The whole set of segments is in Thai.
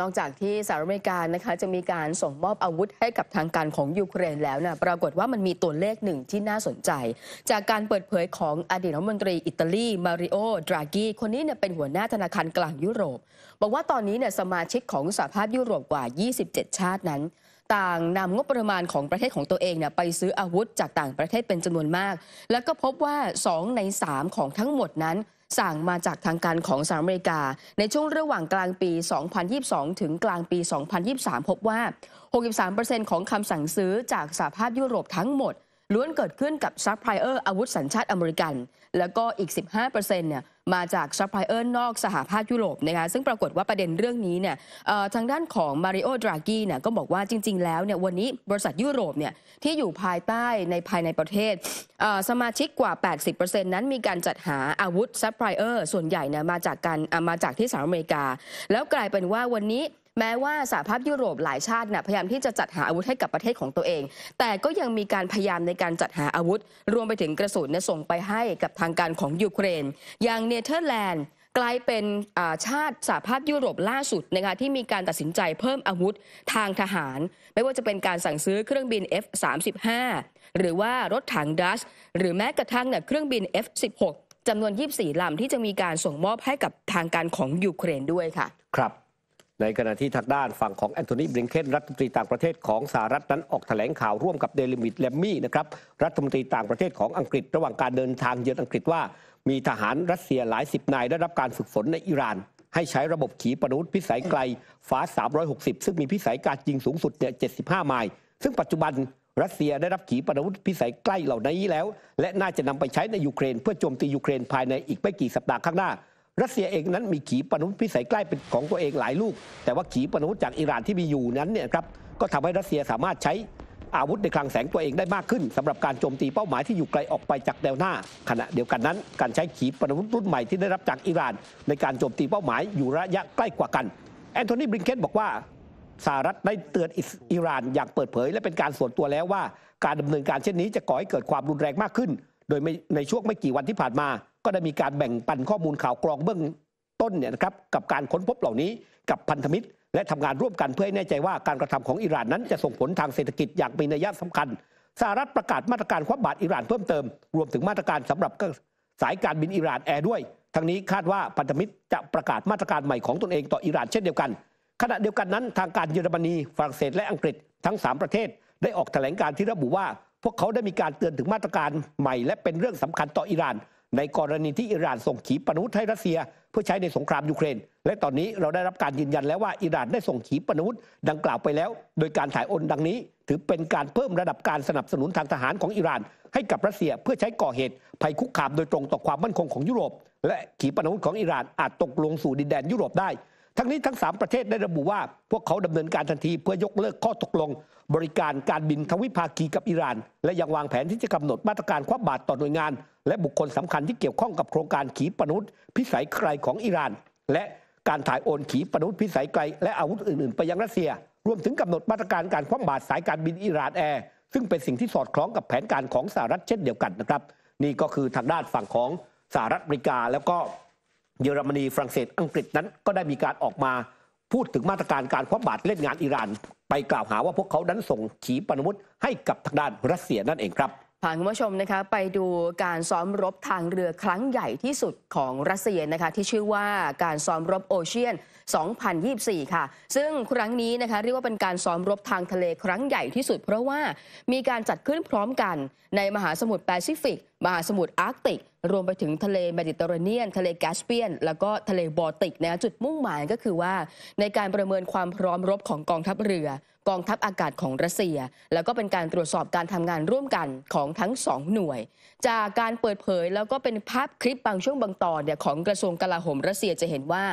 นอกจากที่สหรัฐอเมริกานะคะจะมีการส่งมอบอาวุธให้กับทางการของยูเครนแล้วนะปรากฏว่ามันมีตัวเลขหนึ่งที่น่าสนใจ จากการเปิดเผยของอดีตรัฐมนตรีอิตาลีมาริโอ ดรากี คนนี้เนี่ยเป็นหัวหน้าธนาคารกลางยุโรป บอกว่าตอนนี้เนี่ยสมาชิกของสหภาพยุโรปกว่า 27 ชาตินั้นต่างนำงบประมาณของประเทศของตัวเองเนี่ยไปซื้ออาวุธจากต่างประเทศเป็นจำนวนมาก แล้วก็พบว่า 2 ใน 3 ของทั้งหมดนั้น สั่งมาจากทางการของสหรัฐอเมริกา ในช่วงระหว่างกลางปี 2022 ถึงกลางปี 2023 พบว่า 63%ของคำสั่งซื้อจากสหภาพยุโรปทั้งหมดล้วนเกิดขึ้นกับซัพพลายเออร์อาวุธสัญชาติอเมริกัน แล้วก็อีก 15%เนี่ยมาจากซัพพลายเออร์นอกสหภาพยุโรปนะคะซึ่งปรากฏว่าประเด็นเรื่องนี้เนี่ยทางด้านของมาริโอดรากี้เนี่ยก็บอกว่าจริง ๆ แล้วเนี่ยวันนี้ บริษัทยุโรปเนี่ยที่อยู่ภายใต้ในภายในประเทศ สมาชิกกว่า 80%นั้นมีการจัดหาอาวุธซัพพลายเออร์ส่วนใหญ่เนี่ยมาจากการมาจากที่สหรัฐอเมริกา แล้วกลายเป็นว่าวันนี้แม้ว่าสหภาพยุโรปหลายชาตินะพยายามที่จะจัดหาอาวุธให้กับประเทศของตัวเอง แต่ก็ยังมีการพยายามในการจัดหาอาวุธ รวมไปถึงกระสุนส่งไปให้กับทางการของยูเครน อย่างเนเธอร์แลนด์กลายเป็นชาติ สหภาพยุโรปล่าสุดนะคะที่มีการตัดสินใจเพิ่มอาวุธทางทหาร ไม่ว่าจะเป็นการสั่งซื้อเครื่องบิน F35 หรือว่ารถถังดัชหรือแม้กระทั่งเครื่องบิน F16 จำนวน 24ลำที่จะมีการส่งมอบให้กับทางการของยูเครนด้วยค่ะ ครับในขณะที่ทางด้านฝั่งของแอนโทนีบริงเคนรัฐมนตรีต่างประเทศของสหรัฐนั้นออกแถลงข่าว ร่วมกับเดลิมิต แลมมี่นะครับ รัฐมนตรีต่างประเทศของอังกฤษระหว่างการเดินทางเยือนอังกฤษว่า มีทหารรัสเซียหลายสิบนาย ได้รับการฝึกฝนในอิหร่าน ให้ใช้ระบบขีปนาวุธพิสัยไกลฟ้า 360 ซึ่งมีพิสัยการยิงสูงสุดเนี่ย75 ไมล์ซึ่งปัจจุบันรัสเซียได้รับขีปนาวุธพิสัยใกล้เหล่านี้แล้ว และน่าจะนำไปใช้ในยูเครน เพื่อโจมตียูเครนภายในอีกไม่กี่สัปดาห์ข้างหน้ารัสเซียเองนั้นมีขีปนาวุธพิสัยใกล้เป็นของตัวเองหลายลูก แต่ว่าขีปนาวุธจากอิหร่านที่มีอยู่นั้นเนี่ยครับก็ทำให้รัสเซียสามารถใช้อาวุธในคลังแสงตัวเองได้มากขึ้น สำหรับการโจมตีเป้าหมายที่อยู่ไกลออกไปจากแนวหน้า ขณะเดียวกันนั้น การใช้ขีปนาวุธรุ่นใหม่ที่ได้รับจากอิหร่านในการโจมตีเป้าหมายอยู่ระยะใกล้กว่ากันแอนโทนีบริงเกนบอกว่าสหรัฐได้เตือนอิหร่านอย่างเปิดเผยและเป็นการส่วนตัวแล้วว่า การดำเนินการเช่นนี้จะก่อให้เกิดความรุนแรงมากขึ้น โดยในช่วงไม่กี่วันที่ผ่านมาก็ได้มีการแบ่งปันข้อมูลข่าวกรองเบื้องต้นเนี่ยนะครับกับการค้นพบเหล่านี้กับพันธมิตร และทำงานร่วมกันเพื่อให้แน่ใจว่าการกระทำของอิหร่านนั้นจะส่งผลทางเศรษฐกิจอย่างมีนัยสำคัญ สหรัฐประกาศมาตรการคว่ำบาตรอิหร่านเพิ่มเติม รวมถึงมาตรการสำหรับสายการบินอิหร่านแอร์ด้วยทั้งนี้คาดว่าพันธมิตรจะประกาศมาตรการใหม่ของตนเองต่ออิหร่าน เช่นเดียวกัน ขณะเดียวกันนั้น ทางการเยอรมนีฝรั่งเศสและอังกฤษทั้ง 3 ประเทศ ได้ออกแถลงการที่ระบุว่า พวกเขาได้มีการเตือนถึงมาตรการใหม่และเป็นเรื่องสำคัญต่ออิหร่านในกรณีที่อิหร่านส่งขีปนาวุธให้รัสเซีย เพื่อใช้ในสงครามยูเครน และตอนนี้เราได้รับการยืนยันแล้วว่าอิหร่านได้ส่งขีปนาวุธดังกล่าวไปแล้วโดยการถ่ายโอนดังนี้ ถือเป็นการเพิ่มระดับการสนับสนุนทางทหารของอิหร่าน ให้กับรัสเซียเพื่อใช้ก่อเหตุ ภัยคุกคามโดยตรงต่อความมั่นคงของยุโรป และขีปนาวุธของอิหร่านอาจตกลงสู่ดินแดน ยุโรปได้ทั้งนี้ ทั้ง 3 ประเทศได้ระบุว่า พวกเขาดำเนินการทันทีเพื่อยกเลิกข้อตกลง บริการการบินทวิภาคีกับอิหร่าน และยังวางแผนที่จะกำหนดมาตรการคว่ำบาตรต่อหน่วยงาน และบุคคลสำคัญที่เกี่ยวข้องกับโครงการขีปนุษย์พิสัยไกลของอิหร่าน และการถ่ายโอนขีปนุษย์พิสัยไกล และอาวุธอื่น ๆ ไปยังรัสเซีย รวมถึงกำหนดมาตรการการคว่ำบาตรสายการบินอิหร่านแอร์ซึ่งเป็นสิ่งที่สอดคล้องกับแผนการของสหรัฐเช่นเดียวกันนะครับนี่ก็คือทางด้านฝั่งของสหรัฐอเมริกา แล้วก็เยอรมนีฝรั่งเศสอังกฤษนั้นก็ได้มีการออกมาพูดถึงมาตรการการคว่ำบาตรเล่นงานอิหร่านไปกล่าวหาว่าพวกเขาดันส่งขีปนาวุธให้กับทางด้านรัสเซียนั่นเองครับ ผ่านคุณผู้ชมนะคะไปดูการซ้อมรบทางเรือครั้งใหญ่ที่สุดของรัสเซียนะคะที่ชื่อว่าการซ้อมรบโอเชียน2024 ค่ะ ซึ่งครั้งนี้นะคะ เรียกว่าเป็นการซ้อมรบทางทะเลครั้งใหญ่ที่สุดเพราะว่ามีการจัดขึ้นพร้อมกันในมหาสมุทรแปซิฟิกมหาสมุทรอาร์กติก รวมไปถึงทะเลเมดิเตอร์เรเนียนทะเลแกสเปียน แล้วก็ทะเลบอลติกนะจุดมุ่งหมายก็คือว่าในการประเมินความพร้อมรบของกองทัพเรือ กองทัพอากาศของรัสเซีย แล้วก็เป็นการตรวจสอบการทำงานร่วมกันของทั้งสองหน่วยจากการเปิดเผยแล้วก็เป็นภาพคลิปบางช่วงบางตอนเนี่ยของกระทรวงกลาโหม รัสเซียจะเห็นว่า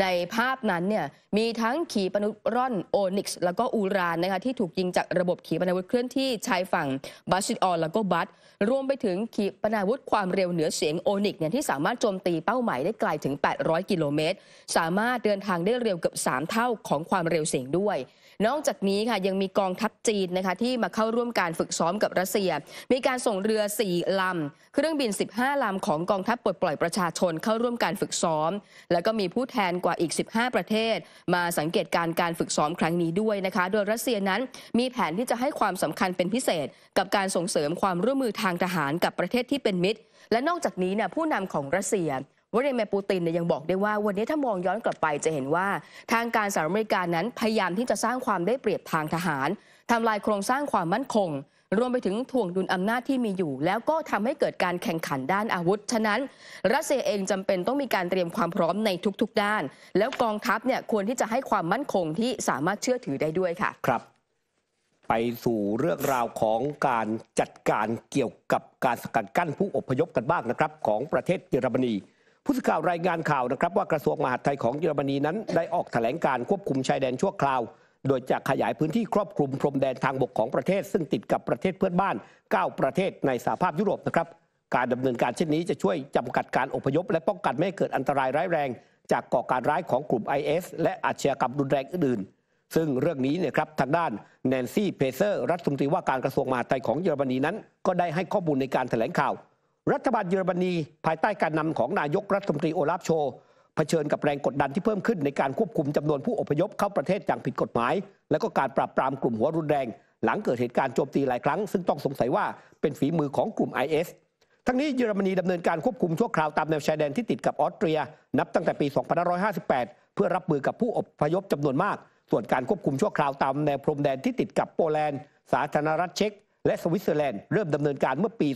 ในภาพนั้นเนี่ยมีทั้งขีปนาวุธร่อนโอนิกส์แล้วก็อูรานนะคะที่ถูกยิงจากระบบขีปนาวุธเคลื่อนที่ชายฝั่งบาชิตออนแล้วก็บัตรวมไปถึงขีปนาวุธความเร็วเหนือเสียงโอนิกเนี่ยที่สามารถโจมตีเป้าหมายได้ไกลถึง 800 กิโลเมตรสามารถเดินทางได้เร็วเกือบ3 เท่าของความเร็วเสียงด้วย นอกจากนี้ค่ะยังมีกองทัพจีนนะคะที่มาเข้าร่วมการฝึกซ้อมกับรัสเซีย มีการส่งเรือ4ลำำเครื่องบิน 15 ลำของกองทัพปลดปล่อยประชาชนเข้าร่วมการฝึกซ้อม แล้วก็มีผู้แทนกว่าอีก 15 ประเทศ มาสังเกตการการฝึกซ้อมครั้งนี้ด้วยนะคะ โดยรัสเซียนั้นมีแผนที่จะให้ความสำคัญเป็นพิเศษ กับการส่งเสริมความร่วมมือทางทหารกับประเทศที่เป็นมิตร และนอกจากนี้เนี่ยผู้นำของรัสเซีย วลาดิเมียร์ ปูตินเนี่ยยังบอกได้ว่า วันนี้ถ้ามองย้อนกลับไปจะเห็นว่า ทางการสหรัฐอเมริกานั้นพยายามที่จะสร้างความได้เปรียบทางทหารทำลายโครงสร้างความมั่นคงรวมไปถึงถ่วงดุลอำนาจที่มีอยู่ แล้วก็ทำให้เกิดการแข่งขันด้านอาวุธ ฉะนั้น รัสเซียเองจำเป็นต้องมีการเตรียมความพร้อมในทุกๆด้าน แล้วกองทัพเนี่ย ควรที่จะให้ความมั่นคงที่สามารถเชื่อถือได้ด้วยค่ะครับ ไปสู่เรื่องราวของการจัดการเกี่ยวกับการสกัดกั้นผู้อพยพกันบ้างนะครับ ของประเทศเยอรมนีผู้สื่อข่าวรายงานข่าวนะครับ ว่ากระทรวงมหาดไทยของเยอรมนีนั้นได้ออกแถลงการควบคุมชายแดนชั่วคราวโดยจะขยายพื้นที่ครอบคลุมพรมแดนทางบกของประเทศ ซึ่งติดกับประเทศเพื่อนบ้าน 9 ประเทศในสหภาพยุโรปนะครับ การดำเนินการเช่นนี้จะช่วยจำกัดการอพยพและป้องกันไม่ให้เกิดอันตรายร้ายแรง จากก่อการร้ายของกลุ่ม IS และอาชญากรรมรุนแรงอื่นๆ ซึ่งเรื่องนี้เนี่ยครับทางด้านแนนซี่เพเซอร์รัฐมนตรีว่าการกระทรวงมหาดไทยของเยอรมนีนั้น ก็ได้ให้ข้อมูลในการแถลงข่าว รัฐบาลเยอรมนีภายใต้การนำของนายกรัฐมนตรีโอลาฟโชเผชิญกับแรงกดดันที่เพิ่มขึ้นในการควบคุมจำนวนผู้อพยพเข้าประเทศอย่างผิดกฎหมาย และก็การปราบปรามกลุ่มหัวรุนแรง หลังเกิดเหตุการณ์โจมตีหลายครั้งซึ่งต้องสงสัยว่าเป็นฝีมือของกลุ่ม IS ทั้งนี้เยอรมนีดำเนินการควบคุมชั่วคราวตามแนวชายแดนที่ติดกับออสเตรีย นับตั้งแต่ปี 2558 เพื่อรับมือกับผู้อพยพจำนวนมาก ส่วนการควบคุมชั่วคราวตามแนวพรมแดนที่ติดกับโปแลนด์สาธารณรัฐเช็กและสวิตเซอร์แลนด์เริ่มดำเนินการเมื่อปี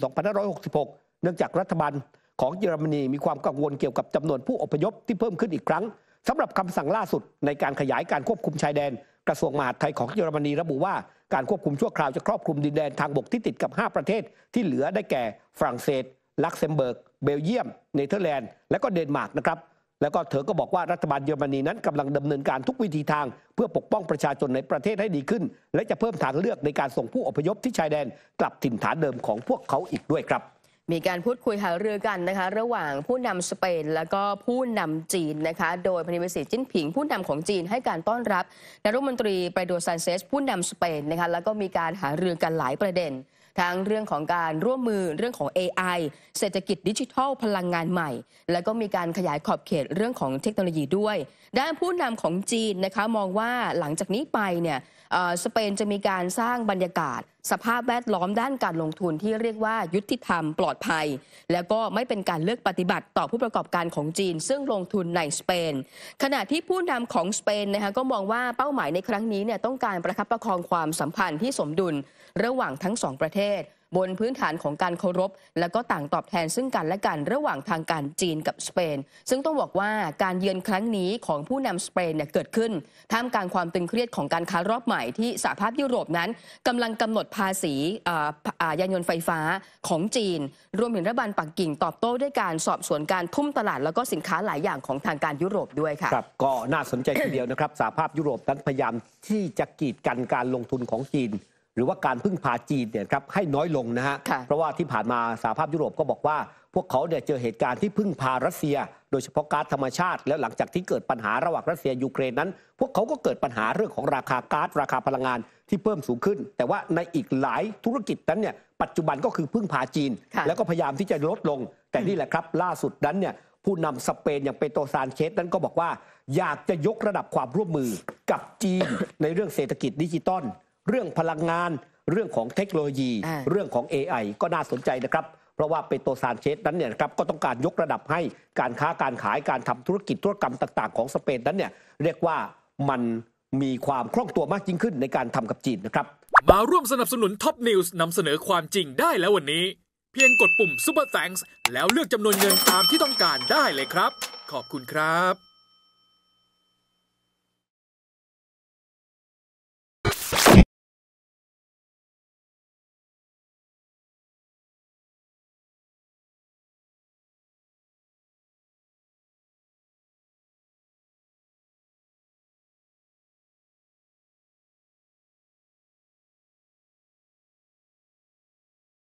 2566 เนื่องจากรัฐบาลของเยอรมนีมีความกังวลเกี่ยวกับจำนวนผู้อพยพที่เพิ่มขึ้นอีกครั้ง สำหรับคำสั่งล่าสุดในการขยายการควบคุมชายแดน กระทรวงมหาดไทยของเยอรมนีระบุว่าการควบคุมชั่วคราวจะครอบคลุมดินแดนทางบกที่ติดกับ 5 ประเทศที่เหลือได้แก่ฝรั่งเศสลักเซมเบิร์ก เบลเยียม เนเธอร์แลนด์และก็เดนมาร์กนะครับแล้วก็เธอก็บอกว่ารัฐบาลเยอรมนีนั้นกำลังดำเนินการทุกวิธีทางเพื่อปกป้องประชาชนในประเทศให้ดีขึ้น และจะเพิ่มทางเลือกในการส่งผู้อพยพที่ชายแดนกลับถิ่นฐานเดิมของพวกเขาอีกด้วยครับมีการพูดคุยหารือกันนะคะระหว่างผู้นำสเปนและก็ผู้นำจีนนะคะโดยพลเมือรสิทธิจิ้นผิงผู้นำของจีนให้การต้อนรับนายรัฐมนตรีไปโดซานเซสผู้นำสเปนนะคะแล้วก็มีการหารือกันหลายประเด็นทั้งเรื่องของการร่วมมือเรื่องของ AI เศรษฐกิจดิจิทัลพลังงานใหม่ แล้วก็มีการขยายขอบเขตเรื่องของเทคโนโลยีด้วยด้านผู้นำของจีนนะคะมองว่าหลังจากนี้ไปเนี่ยสเปนจะมีการสร้างบรรยากาศสภาพแวดล้อมด้านการลงทุนที่เรียกว่า ยุติธรรมปลอดภัย แล้วก็ไม่เป็นการเลือกปฏิบัติต่อผู้ประกอบการของจีน ซึ่งลงทุนในสเปน ขณะที่ผู้นำของสเปนนะคะก็มองว่าเป้าหมายในครั้งนี้เนี่ยต้องการประคับประคองความสัมพันธ์ที่สมดุลระหว่างทั้งสองประเทศบนพื้นฐานของการเคารพ และก็ต่างตอบแทนซึ่งกันและกันระหว่างทางการจีนกับสเปน ซึ่งต้องบอกว่าการเยือนครั้งนี้ของผู้นำสเปนเนี่ยเกิดขึ้นท่ามกลางความตึงเครียดของการค้ารอบใหม่ที่สหภาพยุโรปนั้น กำลังกำหนดภาษียานยนต์ไฟฟ้าของจีน รวมถึงรัฐบาลปักกิ่งตอบโต้ด้วยการสอบสวนการทุ่มตลาดแล้วก็สินค้าหลายอย่างของทางการยุโรปด้วยค่ะครับก็น่าสนใจทีเดียวนะครับ สหภาพยุโรปนั้นพยายามที่จะกีดกันการลงทุนของจีนรือว่าการพึ่งพาจีนเนี่ยครับให้น้อยลงนะฮะเพราะว่าที่ผ่านมาสหภาพยุโรปก็บอกว่า พวกเขาเนี่ยเจอเหตุการณ์ที่พึ่งพารัสเซีย โดยเฉพาะก๊าซธรรมชาติ แล้วหลังจากที่เกิดปัญหาระหว่างรัสเซียยูเครนนั้น พวกเขาก็เกิดปัญหาเรื่องของราคาก๊าซราคาพลังงานที่เพิ่มสูงขึ้น แต่ว่าในอีกหลายธุรกิจนั้นเนี่ยปัจจุบันก็คือพึ่งพาจีน แล้วก็พยายามที่จะลดลง แต่นี่แหละครับ ล่าสุดนั้นเนี่ยผู้นำสเปนอย่างเปโตซานเชสนั้นก็บอกว่า อยากจะยกระดับความร่วมมือกับจีนในเรื่องเศรษฐกิจดิจิตอลเรื่องพลังงาน เรื่องของเทคโนโลยี เรื่องของ AI ก็น่าสนใจนะครับ เพราะว่าเปโตซานเชส นั้นเนี่ยครับก็ต้องการยกระดับให้การค้าการขายการทำธุรกิจธุรกรรมต่างๆ ของสเปนนั้นเนี่ยเรียกว่ามันมีความคล่องตัวมากยิ่งขึ้นในการทำกับจีนนะครับ มาร่วมสนับสนุนท็อปนิวส์นำเสนอความจริงได้แล้ววันนี้ เพียงกดปุ่มซ u ปอร์แ a งส์แล้วเลือกจำนวนเงินตามที่ต้องการได้เลยครับ ขอบคุณครับ